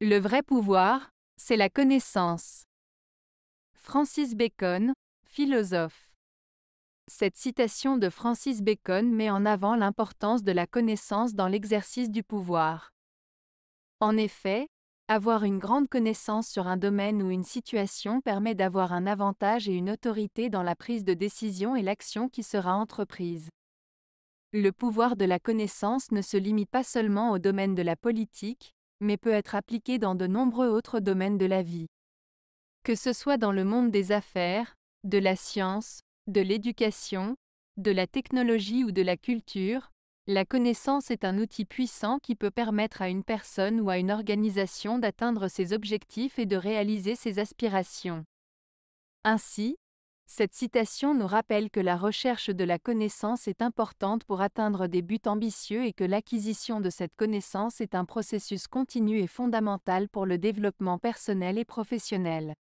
Le vrai pouvoir, c'est la connaissance. Francis Bacon, philosophe. Cette citation de Francis Bacon met en avant l'importance de la connaissance dans l'exercice du pouvoir. En effet, avoir une grande connaissance sur un domaine ou une situation permet d'avoir un avantage et une autorité dans la prise de décision et l'action qui sera entreprise. Le pouvoir de la connaissance ne se limite pas seulement au domaine de la politique, mais peut être appliqué dans de nombreux autres domaines de la vie. Que ce soit dans le monde des affaires, de la science, de l'éducation, de la technologie ou de la culture, la connaissance est un outil puissant qui peut permettre à une personne ou à une organisation d'atteindre ses objectifs et de réaliser ses aspirations. Ainsi, cette citation nous rappelle que la recherche de la connaissance est importante pour atteindre des buts ambitieux et que l'acquisition de cette connaissance est un processus continu et fondamental pour le développement personnel et professionnel.